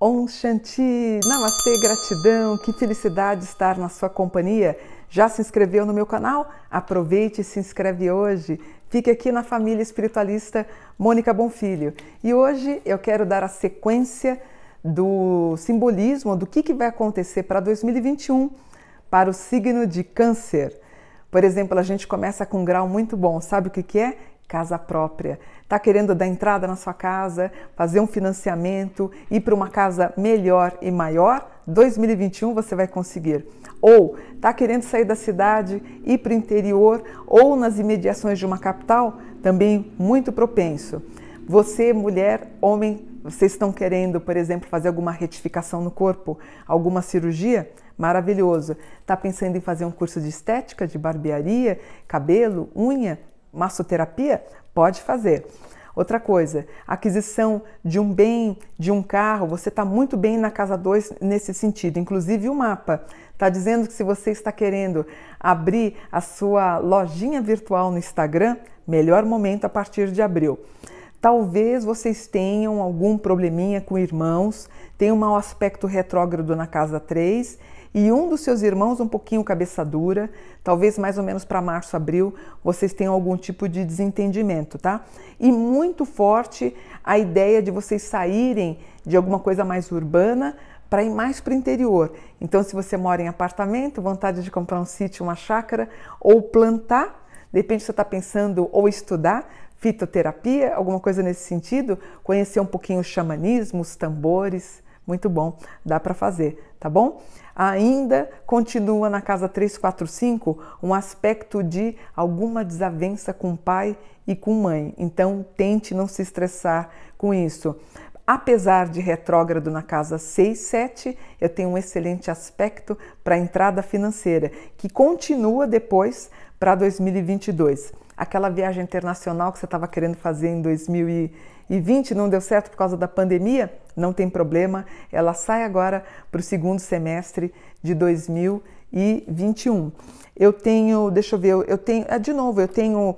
Om Shanti, Namastê, gratidão, que felicidade estar na sua companhia. Já se inscreveu no meu canal? Aproveite e se inscreve hoje. Fique aqui na família espiritualista Mônica Bonfilho. E hoje eu quero dar a sequência do simbolismo do que, que vai acontecer para 2021 para o signo de Câncer. Por exemplo, a gente começa com um grau muito bom, sabe o que, que é? casa própria. Está querendo dar entrada na sua casa, fazer um financiamento, ir para uma casa melhor e maior? 2021 você vai conseguir. Ou está querendo sair da cidade, ir para o interior ou nas imediações de uma capital? Também muito propenso. Você, mulher, homem, vocês estão querendo, por exemplo, fazer alguma retificação no corpo, alguma cirurgia? Maravilhoso. Está pensando em fazer um curso de estética, de barbearia, cabelo, unha? massoterapia? Pode fazer. Outra coisa, aquisição de um bem, de um carro, você está muito bem na casa 2 nesse sentido. Inclusive o mapa está dizendo que se você está querendo abrir a sua lojinha virtual no Instagram, melhor momento a partir de abril. Talvez vocês tenham algum probleminha com irmãos, tem um mau aspecto retrógrado na casa 3 e um dos seus irmãos um pouquinho cabeça dura, talvez mais ou menos para março, abril, vocês tenham algum tipo de desentendimento, tá? E muito forte a ideia de vocês saírem de alguma coisa mais urbana para ir mais para o interior. Então, se você mora em apartamento, vontade de comprar um sítio, uma chácara ou plantar, Depende se você está pensando ou estudar, fitoterapia, alguma coisa nesse sentido, conhecer um pouquinho o xamanismo, os tambores, muito bom, dá para fazer, tá bom? Ainda continua na casa 345 um aspecto de alguma desavença com pai e com mãe. Então tente não se estressar com isso. Apesar de retrógrado na casa 6, 7, eu tenho um excelente aspecto para a entrada financeira, que continua depois para 2022. Aquela viagem internacional que você estava querendo fazer em 2020 não deu certo por causa da pandemia? Não tem problema, ela sai agora para o segundo semestre de 2022 e 21. Eu tenho, deixa eu ver, eu tenho, é, de novo, eu tenho uh,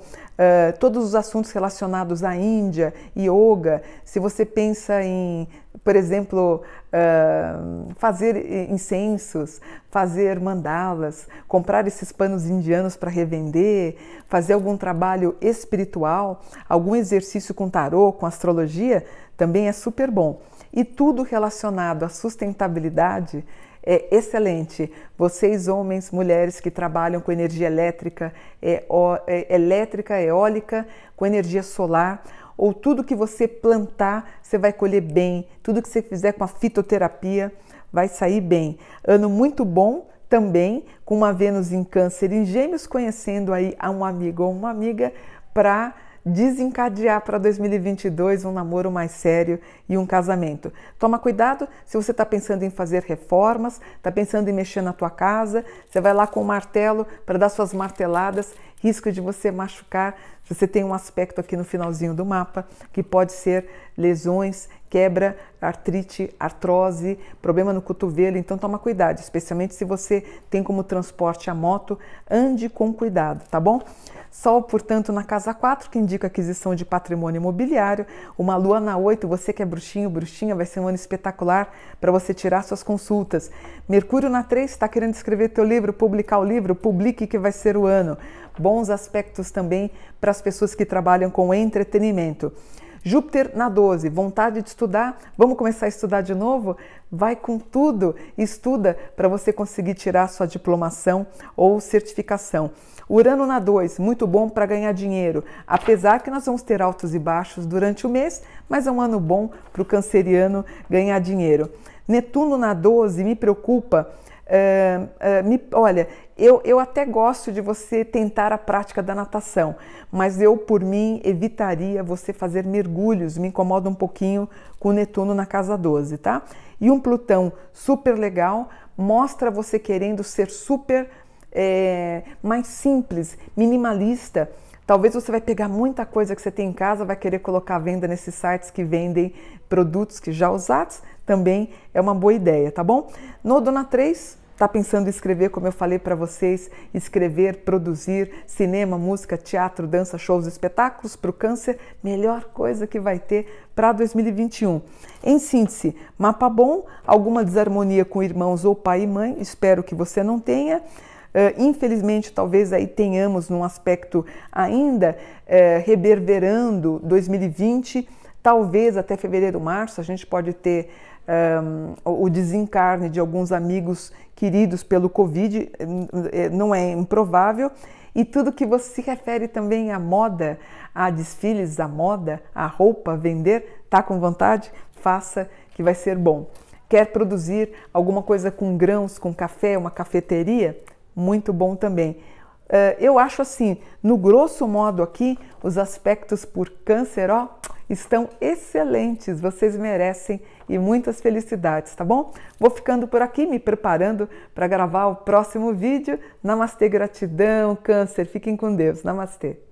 todos os assuntos relacionados à Índia, yoga. Se você pensa em, por exemplo, uh, fazer incensos, fazer mandalas, comprar esses panos indianos para revender, fazer algum trabalho espiritual, algum exercício com tarô, com astrologia, também é super bom. E tudo relacionado à sustentabilidade é excelente. Vocês, homens, mulheres que trabalham com energia elétrica, é, ó, é, elétrica, eólica, com energia solar, ou tudo que você plantar, você vai colher bem, tudo que você fizer com a fitoterapia vai sair bem. Ano muito bom também, com uma Vênus em Câncer em Gêmeos, conhecendo aí a um amigo ou uma amiga para desencadear para 2022 um namoro mais sério e um casamento. Toma cuidado se você está pensando em fazer reformas, está pensando em mexer na tua casa, você vai lá com o martelo para dar suas marteladas, risco de você machucar. Você tem um aspecto aqui no finalzinho do mapa que pode ser lesões, quebra, artrite, artrose, problema no cotovelo, então toma cuidado, especialmente se você tem como transporte a moto, ande com cuidado, tá bom? Sol, portanto, na casa 4, que indica aquisição de patrimônio imobiliário. Uma lua na 8, você que é bruxinho, bruxinha, vai ser um ano espetacular para você tirar suas consultas. Mercúrio na 3, está querendo escrever teu livro, publicar o livro, publique que vai ser o ano. Bons aspectos também para as pessoas que trabalham com entretenimento. Júpiter na 12, vontade de estudar, vamos começar a estudar de novo? Vai com tudo, estuda para você conseguir tirar sua diplomação ou certificação. Urano na 2, muito bom para ganhar dinheiro, apesar que nós vamos ter altos e baixos durante o mês, mas é um ano bom para o canceriano ganhar dinheiro. Netuno na 12 me preocupa Uh, me, olha, eu, eu até gosto de você tentar a prática da natação, mas eu, por mim, evitaria você fazer mergulhos, me incomoda um pouquinho com o Netuno na casa 12, tá? E um Plutão super legal mostra você querendo ser super é, mais simples, minimalista. Talvez você vai pegar muita coisa que você tem em casa, vai querer colocar à venda nesses sites que vendem produtos que já usados, também é uma boa ideia, tá bom? No Dona 3, Está pensando em escrever, como eu falei para vocês, escrever, produzir cinema, música, teatro, dança, shows, espetáculos para o câncer? Melhor coisa que vai ter para 2021. Em síntese, mapa bom, alguma desarmonia com irmãos ou pai e mãe, espero que você não tenha. Uh, infelizmente, talvez aí tenhamos num aspecto ainda uh, reverberando 2020, talvez até fevereiro, março, a gente pode ter um, o desencarne de alguns amigos queridos pelo Covid hum, é, não é improvável. E tudo que você se refere também à moda, a desfiles, à moda, à roupa, vender, tá com vontade? Faça que vai ser bom. Quer produzir alguma coisa com grãos, com café, uma cafeteria? Muito bom também. Eu acho assim, no grosso modo aqui, os aspectos por câncer, ó, estão excelentes, vocês merecem e muitas felicidades, tá bom? Vou ficando por aqui, me preparando para gravar o próximo vídeo. Namastê, gratidão, Câncer, fiquem com Deus. Namastê.